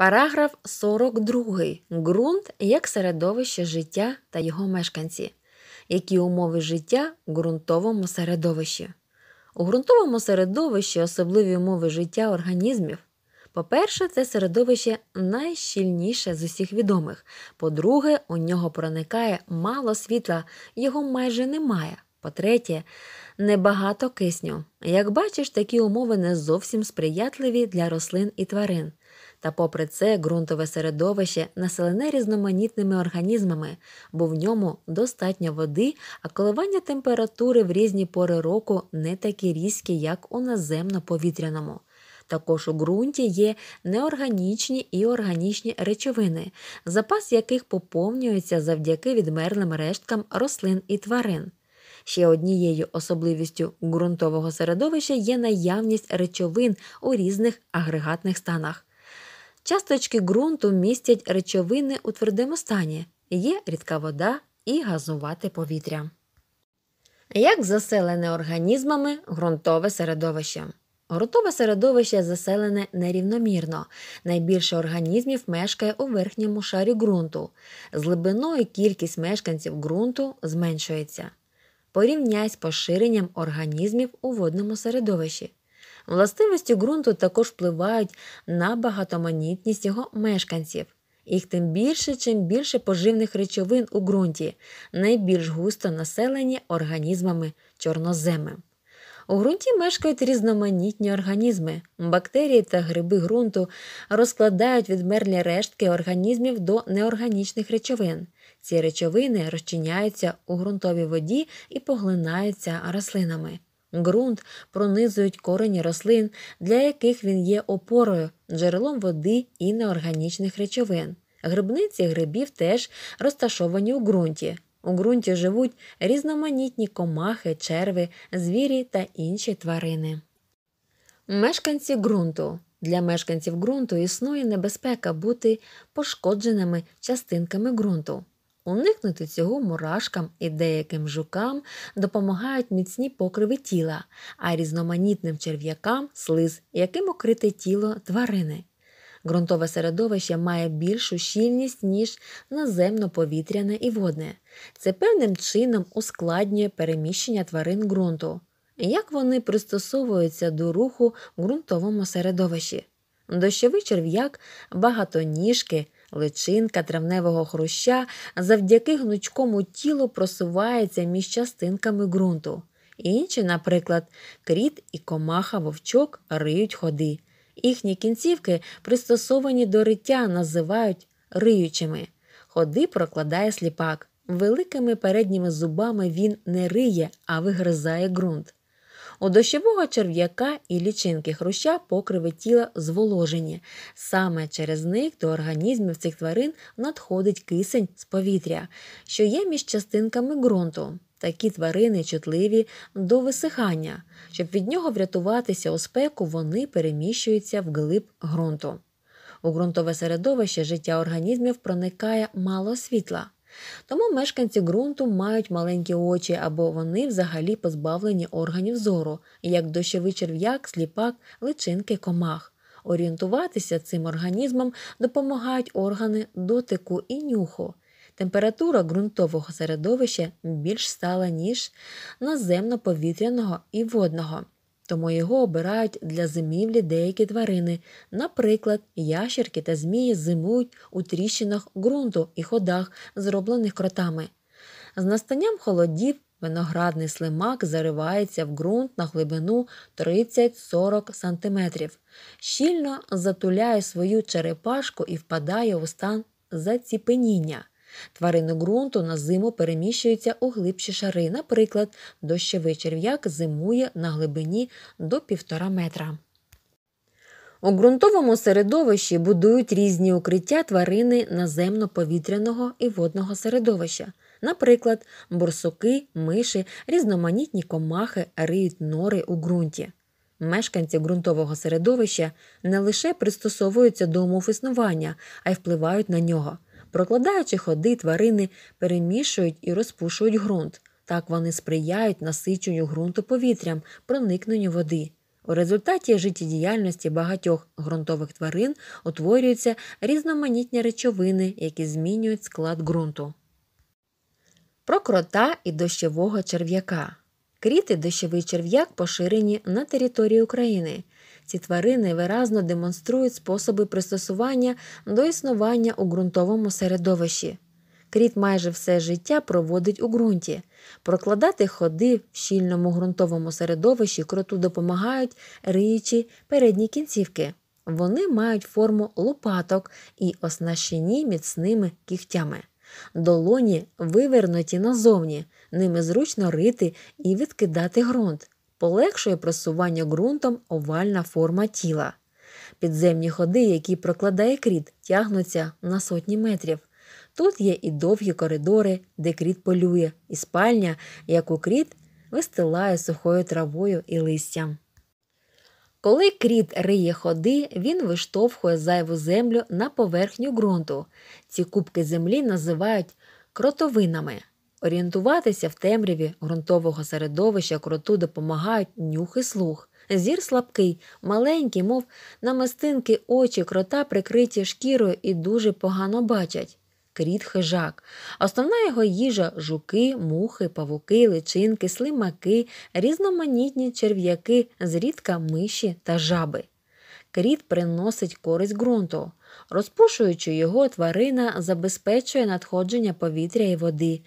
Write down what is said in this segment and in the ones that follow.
Параграф 42. Ґрунт як середовище життя та його мешканці. Які умови життя у ґрунтовому середовищі. У ґрунтовому середовищі особливі умови життя організмів. По-перше, це середовище найщільніше з усіх відомих. По-друге, у нього проникає мало світла, його майже немає. По-третє, небагато кисню. Як бачиш, такі умови не зовсім сприятливі для рослин і тварин. Та, попри це, ґрунтове середовище населене різноманітними організмами, бо в ньому достатньо води, а коливання температури в різні пори року не такі різкі, як у наземно-повітряному. Також у ґрунті є неорганічні і органічні речовини, запас яких поповнюється завдяки відмерлим решткам рослин і тварин. Ще однією особливістю ґрунтового середовища є наявність речовин у різних агрегатних станах. Часточки ґрунту містять речовини у твердому стані, є рідка вода і газувате повітря. Як заселене організмами ґрунтове середовище? Ґрунтове середовище заселене нерівномірно. Найбільше організмів мешкає у верхньому шарі ґрунту. З глибиною кількість мешканців ґрунту зменшується. Порівняй з поширенням організмів у водному середовищі. Властивості ґрунту також впливають на багатоманітність його мешканців. Їх тим більше, чим більше поживних речовин у ґрунті, найбільш густо населені організмами чорноземи. У ґрунті мешкають різноманітні організми. Бактерії та гриби ґрунту розкладають відмерлі рештки організмів до неорганічних речовин. Ці речовини розчиняються у ґрунтовій воді і поглинаються рослинами ґрунт пронизують корені рослин, для яких він є опорою, джерелом води і неорганічних речовин. Грибниці грибів теж розташовані у ґрунті. У ґрунті живуть різноманітні комахи, черви, звірі та інші тварини. Мешканці ґрунту для мешканців ґрунту існує небезпека бути пошкодженими частинками ґрунту. Уникнути цього мурашкам і деяким жукам допомагають міцні покриви тіла, а різноманітним черв'якам слиз, яким укрите тіло тварини. Ґрунтове середовище має більшу щільність, ніж наземно-повітряне і водне. Це певним чином ускладнює переміщення тварин ґрунту. Як вони пристосовуються до руху в ґрунтовому середовищі? Дощовий черв'як, багатоніжки. Личинка травневого хруща завдяки гнучкому тілу просувається між частинками ґрунту. Інші, наприклад, кріт і комаха вовчок риють ходи. Їхні кінцівки, пристосовані до риття, називають риючими. Ходи прокладає сліпак. Великими передніми зубами він не риє, а вигризає ґрунт. У дощового черв'яка і лічинки хруща покриви тіла зволожені. Саме через них до організмів цих тварин надходить кисень з повітря, що є між частинками ґрунту. Такі тварини чутливі до висихання. Щоб від нього врятуватися у спеку, вони переміщуються в глиб ґрунту. У ґрунтове середовище життя організмів проникає мало світла. Тому мешканці ґрунту мають маленькі очі або вони взагалі позбавлені органів зору, як дощовий черв'як, сліпак, личинки комах. Орієнтуватися цим організмом допомагають органи дотику і нюху. Температура ґрунтового середовища більш стала, ніж наземно-повітряного і водного тому його обирають для зимівлі деякі тварини. Наприклад, ящерки та змії зимують у тріщинах ґрунту і ходах, зроблених кротами. З настанням холодів виноградний слимак заривається в ґрунт на глибину 30-40 см, щільно затуляє свою черепашку і впадає у стан заціпеніння. Тварини ґрунту на зиму переміщуються у глибші шари, наприклад, дощовий черв'як зимує на глибині до півтора метра. У ґрунтовому середовищі будують різні укриття тварини наземно-повітряного і водного середовища. Наприклад, борсуки, миші, різноманітні комахи риють нори у ґрунті. Мешканці ґрунтового середовища не лише пристосовуються до умов існування, а й впливають на нього. Прокладаючи ходи, тварини перемішують і розпушують ґрунт. Так вони сприяють насиченню ґрунту повітрям, проникненню води. У результаті життєдіяльності багатьох ґрунтових тварин утворюються різноманітні речовини, які змінюють склад ґрунту. Про крота і дощового черв'яка. Кріти дощовий черв'як поширені на території України. Ці тварини виразно демонструють способи пристосування до існування у ґрунтовому середовищі. Кріт майже все життя проводить у ґрунті. Прокладати ходи в щільному ґрунтовому середовищі кроту допомагають риючі передні кінцівки. Вони мають форму лопаток і оснащені міцними кігтями. Долоні вивернуті назовні, ними зручно рити і відкидати ґрунт полегшує просування ґрунтом овальна форма тіла. Підземні ходи, які прокладає кріт, тягнуться на сотні метрів. Тут є і довгі коридори, де кріт полює, і спальня, яку кріт вистилає сухою травою і листям. Коли кріт риє ходи, він виштовхує зайву землю на поверхню ґрунту. Ці кубки землі називають кротовинами. Орієнтуватися в темряві ґрунтового середовища кроту допомагають нюх і слух. Зір слабкий, маленький, мов намистинки очі крота прикриті шкірою і дуже погано бачать. Кріт хижак. Основна його їжа жуки, мухи, павуки, личинки, слимаки, різноманітні черв'яки, зрідка миші та жаби. Кріт приносить користь ґрунту. Розпушуючи його, тварина забезпечує надходження повітря і води,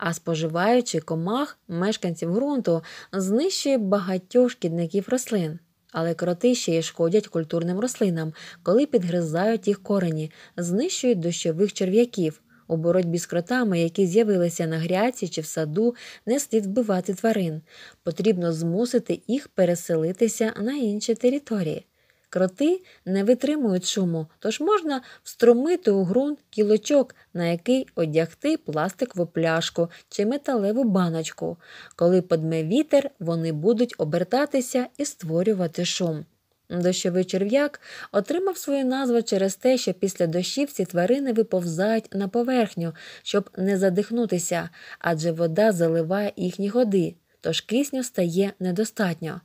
а споживаючи комах мешканців ґрунту знищує багатьох шкідників рослин. Але кроти ще шкодять культурним рослинам, коли підгризають їх корені, знищують дощових черв'яків. У боротьбі з кротами, які з'явилися на гряці чи в саду, не слід вбивати тварин. Потрібно змусити їх переселитися на інші території. Кроти не витримують шуму, тож можна встромити у ґрунт кілочок, на який одягти пластикову пляшку чи металеву баночку. Коли подме вітер, вони будуть обертатися і створювати шум. Дощовий черв'як отримав свою назву через те, що після дощів ці тварини виповзають на поверхню, щоб не задихнутися, адже вода заливає їхні годи, тож кисню стає недостатньо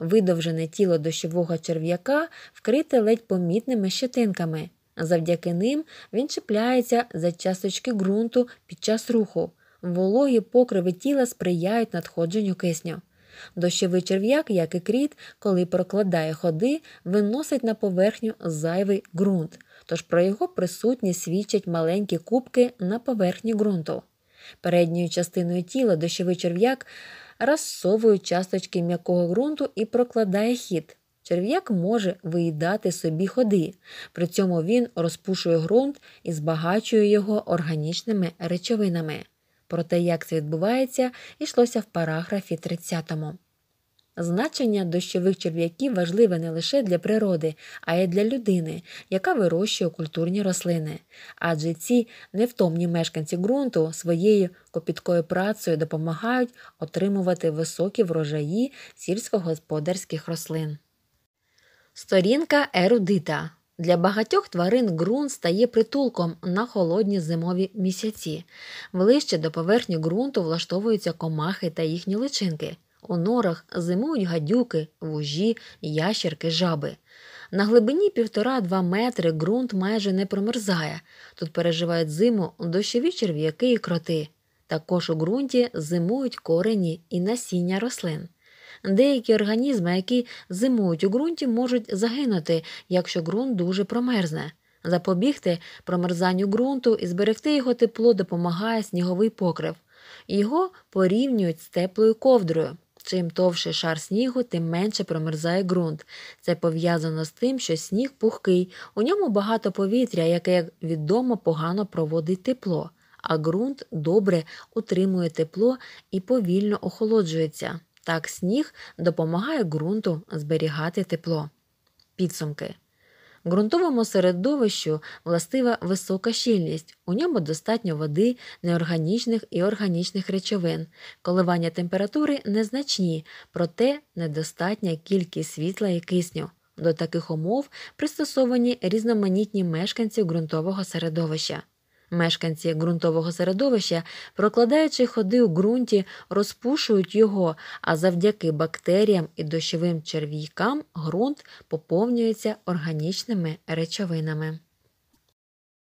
видовжене тіло дощового черв'яка вкрите ледь помітними щетинками. Завдяки ним він чіпляється за часточки ґрунту під час руху. Вологі покриви тіла сприяють надходженню кисню. Дощовий черв'як, як і кріт, коли прокладає ходи, виносить на поверхню зайвий ґрунт, тож про його присутність свідчать маленькі кубки на поверхні ґрунту. Передньою частиною тіла дощовий черв'як розсовує часточки м'якого ґрунту і прокладає хід. Черв'як може виїдати собі ходи, при цьому він розпушує ґрунт і збагачує його органічними речовинами. Про те, як це відбувається, йшлося в параграфі 30. -му. Значення дощових черв'яків важливе не лише для природи, а й для людини, яка вирощує культурні рослини, адже ці невтомні мешканці ґрунту своєю копіткою працею допомагають отримувати високі врожаї сільськогосподарських рослин. Сторінка ерудита для багатьох тварин ґрунт стає притулком на холодні зимові місяці. Ближче до поверхні ґрунту влаштовуються комахи та їхні личинки у норах зимують гадюки, вужі, ящерки, жаби. На глибині півтора-два метри ґрунт майже не промерзає. Тут переживають зиму дощові черв'яки і кроти. Також у ґрунті зимують корені і насіння рослин. Деякі організми, які зимують у ґрунті, можуть загинути, якщо ґрунт дуже промерзне. Запобігти промерзанню ґрунту і зберегти його тепло допомагає сніговий покрив. Його порівнюють з теплою ковдрою чим товше шар снігу, тим менше промерзає ґрунт. Це пов'язано з тим, що сніг пухкий, у ньому багато повітря, яке, як відомо, погано проводить тепло, а ґрунт добре утримує тепло і повільно охолоджується. Так сніг допомагає ґрунту зберігати тепло. Підсумки Ґрунтовому середовищу властива висока щільність, у ньому достатньо води, неорганічних і органічних речовин, коливання температури незначні, проте недостатня кількість світла і кисню. До таких умов пристосовані різноманітні мешканці ґрунтового середовища. Мешканці ґрунтового середовища, прокладаючи ходи у ґрунті, розпушують його, а завдяки бактеріям і дощовим черв'якам ґрунт поповнюється органічними речовинами.